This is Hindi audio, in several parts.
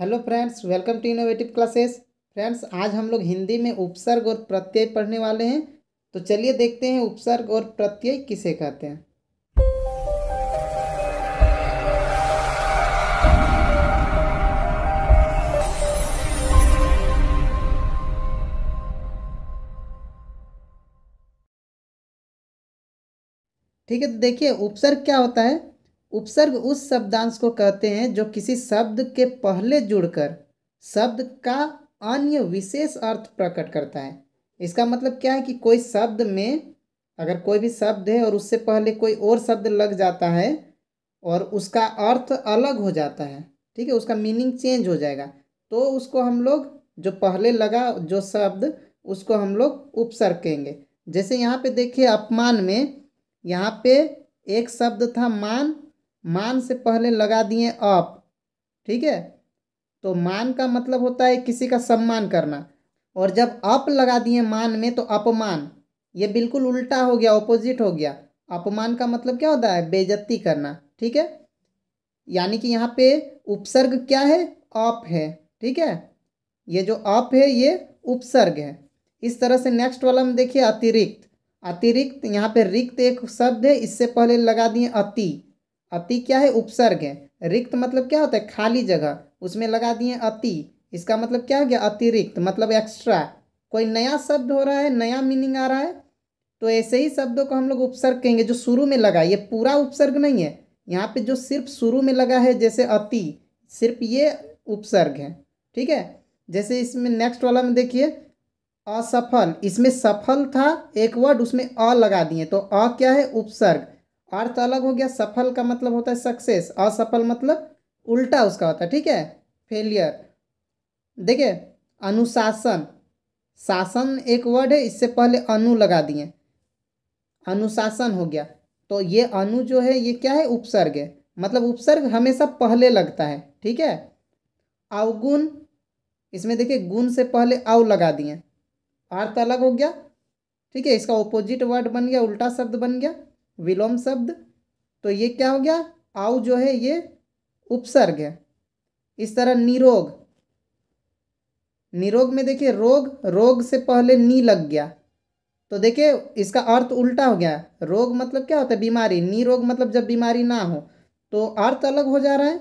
hello friends welcome to innovative classes friends आज हम लोग हिंदी में उपसर्ग और प्रत्यय पढ़ने वाले हैं तो चलिए देखते हैं उपसर्ग और प्रत्यय किसे कहते हैं ठीक है तो देखिए उपसर्ग क्या होता है उपसर्ग उस शब्दांश को कहते हैं जो किसी शब्द के पहले जुड़कर शब्द का अन्य विशेष अर्थ प्रकट करता है इसका मतलब क्या है कि कोई शब्द में अगर कोई भी शब्द है और उससे पहले कोई और शब्द लग जाता है और उसका अर्थ अलग हो जाता है ठीक है उसका मीनिंग चेंज हो जाएगा तो उसको हम लोग जो पहले लगा जो शब्द उसको हम लोग उपसर्ग कहेंगे जैसे यहाँ पे देखिए अपमान में यहाँ पे एक शब्द था मान मान से पहले लगा दिए अप ठीक है तो मान का मतलब होता है किसी का सम्मान करना और जब अप लगा दिए मान में तो अपमान ये बिल्कुल उल्टा हो गया ऑपोजिट हो गया अपमान का मतलब क्या होता है बेजती करना ठीक है यानी कि यहाँ पे उपसर्ग क्या है अप है ठीक है ये जो अप है ये उपसर्ग है इस तरह से नेक्स्ट वाला में देखिए अतिरिक्त अतिरिक्त यहाँ पे रिक्त एक शब्द है इससे पहले लगा दिए अति अति क्या है उपसर्ग है रिक्त मतलब क्या होता है खाली जगह उसमें लगा दिए अति इसका मतलब क्या हो गया अतिरिक्त मतलब एक्स्ट्रा कोई नया शब्द हो रहा है नया मीनिंग आ रहा है तो ऐसे ही शब्दों को हम लोग उपसर्ग कहेंगे जो शुरू में लगा ये पूरा उपसर्ग नहीं है यहाँ पे जो सिर्फ शुरू में लगा है जैसे अति सिर्फ ये उपसर्ग है ठीक है जैसे इसमें नेक्स्ट वाला में देखिए असफल इसमें सफल था एक वर्ड उसमें अ लगा दिए तो अ क्या है उपसर्ग अर्थ अलग हो गया सफल का मतलब होता है सक्सेस असफल मतलब उल्टा उसका होता है ठीक है फेलियर देखिए अनुशासन शासन एक वर्ड है इससे पहले अनु लगा दिए अनुशासन हो गया तो ये अनु जो है ये क्या है उपसर्ग है मतलब उपसर्ग हमेशा पहले लगता है ठीक है अवगुण इसमें देखिए गुण से पहले अव लगा दिए अर्थ अलग हो गया ठीक है इसका ओपोजिट वर्ड बन गया उल्टा शब्द बन गया विलोम शब्द तो ये क्या हो गया आउ जो है ये उपसर्ग है इस तरह निरोग निरोग में देखिए रोग रोग से पहले नी लग गया तो देखिए इसका अर्थ उल्टा हो गया रोग मतलब क्या होता है बीमारी निरोग मतलब जब बीमारी ना हो तो अर्थ अलग हो जा रहा है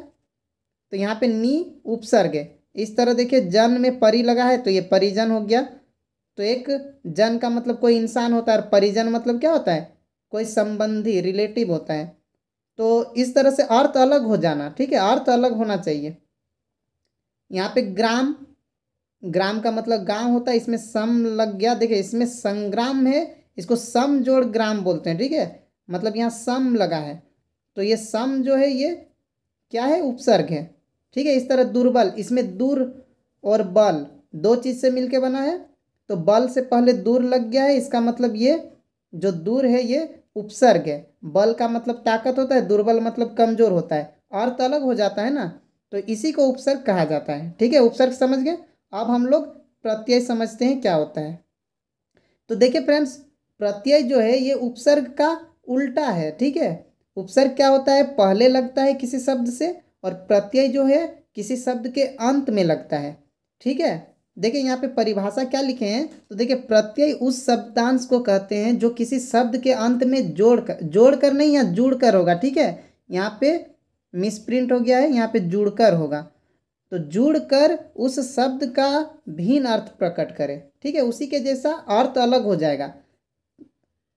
तो यहाँ पे नी उपसर्ग है इस तरह देखिए जन में परी लगा है तो ये परिजन हो गया तो एक जन का मतलब कोई इंसान होता है और परिजन मतलब क्या होता है कोई संबंधी रिलेटिव होता है तो इस तरह से अर्थ अलग हो जाना ठीक है अर्थ अलग होना चाहिए यहाँ पे ग्राम ग्राम का मतलब गांव होता है इसमें सम लग गया देखिए इसमें संग्राम है इसको सम जोड़ ग्राम बोलते हैं ठीक है मतलब यहाँ सम लगा है तो ये सम जो है ये क्या है उपसर्ग है ठीक है इस तरह दुर्बल इसमें दूर और बल दो चीज़ से मिलके बना है तो बल से पहले दूर लग गया है इसका मतलब ये जो दूर है ये उपसर्ग है बल का मतलब ताकत होता है दुर्बल मतलब कमजोर होता है अर्थ अलग हो जाता है ना तो इसी को उपसर्ग कहा जाता है ठीक है उपसर्ग समझ गए अब हम लोग प्रत्यय समझते हैं क्या होता है तो देखिए फ्रेंड्स प्रत्यय जो है ये उपसर्ग का उल्टा है ठीक है उपसर्ग क्या होता है पहले लगता है किसी शब्द से और प्रत्यय जो है किसी शब्द के अंत में लगता है ठीक है देखिए यहाँ पे परिभाषा क्या लिखे हैं तो देखिए प्रत्यय उस शब्दांश को कहते हैं जो किसी शब्द के अंत में जोड़ कर जोड़ कर नहीं या जुड़ कर होगा ठीक है यहाँ पे मिसप्रिंट हो गया है यहाँ पे जुड़ कर होगा तो जुड़ कर उस शब्द का भिन्न अर्थ प्रकट करें ठीक है उसी के जैसा अर्थ अलग हो जाएगा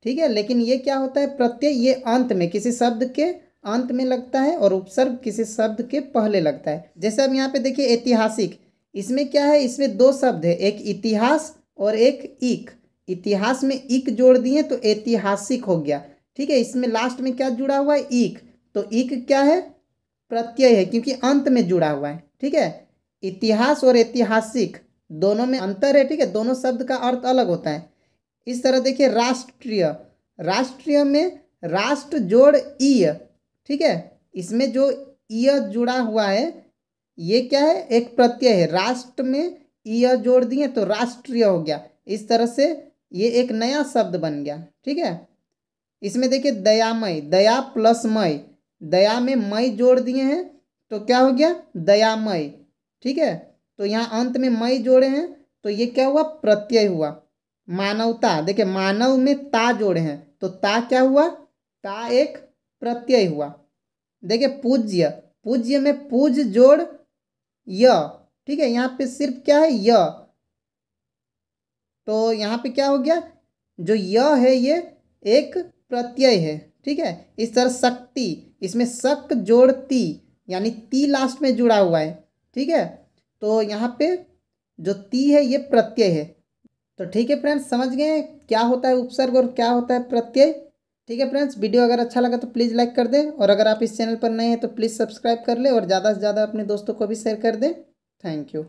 ठीक है लेकिन ये क्या होता है प्रत्यय ये अंत में किसी शब्द के अंत में लगता है और उपसर्ग किसी शब्द के पहले लगता है जैसे अब यहाँ पे देखिए ऐतिहासिक इसमें क्या है इसमें दो शब्द है एक इतिहास और एक इक इतिहास में इक जोड़ दिए तो ऐतिहासिक हो गया ठीक है इसमें लास्ट में क्या जुड़ा हुआ है इक तो इक क्या है प्रत्यय है क्योंकि अंत में जुड़ा हुआ है ठीक है इतिहास और ऐतिहासिक दोनों में अंतर है ठीक है दोनों शब्द का अर्थ अलग होता है इस तरह देखिए राष्ट्रीय राष्ट्रीय में राष्ट्र जोड़ ईय ठीक है इसमें जो ईय जुड़ा हुआ है ये क्या है एक प्रत्यय है राष्ट्र में ईय जोड़ दिए तो राष्ट्रीय हो गया इस तरह से ये एक नया शब्द बन गया ठीक है इसमें देखिए दयामय दया प्लस मय दया में मई जोड़ दिए हैं तो क्या हो गया दयामय ठीक है तो यहाँ अंत में मय जोड़े हैं तो ये क्या हुआ प्रत्यय हुआ मानवता देखिए मानव में ता जोड़े हैं तो ता क्या हुआ ता एक प्रत्यय हुआ देखिए पूज्य पूज्य में पूज जोड़ य ठीक है यहाँ पे सिर्फ क्या है य तो यहाँ पे क्या हो गया जो य है ये एक प्रत्यय है ठीक है इस तरह शक्ति इसमें शक जोड़ ती यानी ती लास्ट में जुड़ा हुआ है ठीक है तो यहाँ पे जो ती है ये प्रत्यय है तो ठीक है फ्रेंड्स समझ गए क्या होता है उपसर्ग और क्या होता है प्रत्यय ठीक है फ्रेंड्स वीडियो अगर अच्छा लगा तो प्लीज़ लाइक कर दें और अगर आप इस चैनल पर नए हैं तो प्लीज़ सब्सक्राइब कर लें और ज़्यादा से ज़्यादा अपने दोस्तों को भी शेयर कर दें थैंक यू